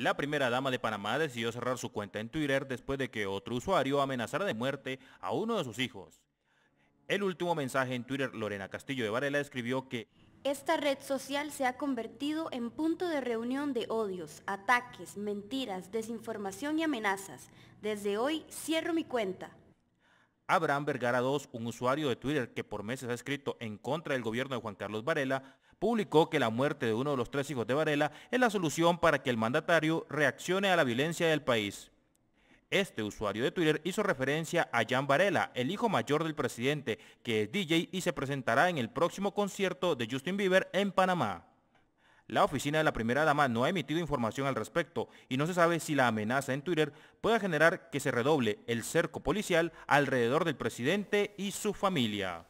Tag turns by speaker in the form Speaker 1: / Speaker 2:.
Speaker 1: La primera dama de Panamá decidió cerrar su cuenta en Twitter después de que otro usuario amenazara de muerte a uno de sus hijos. El último mensaje en Twitter, Lorena Castillo de Varela escribió que
Speaker 2: esta red social se ha convertido en punto de reunión de odios, ataques, mentiras, desinformación y amenazas. Desde hoy cierro mi cuenta.
Speaker 1: Abraham Vergara 2, un usuario de Twitter que por meses ha escrito en contra del gobierno de Juan Carlos Varela, publicó que la muerte de uno de los tres hijos de Varela es la solución para que el mandatario reaccione a la violencia del país. Este usuario de Twitter hizo referencia a Jan Varela, el hijo mayor del presidente, que es DJ y se presentará en el próximo concierto de Justin Bieber en Panamá. La oficina de la primera dama no ha emitido información al respecto y no se sabe si la amenaza en Twitter pueda generar que se redoble el cerco policial alrededor del presidente y su familia.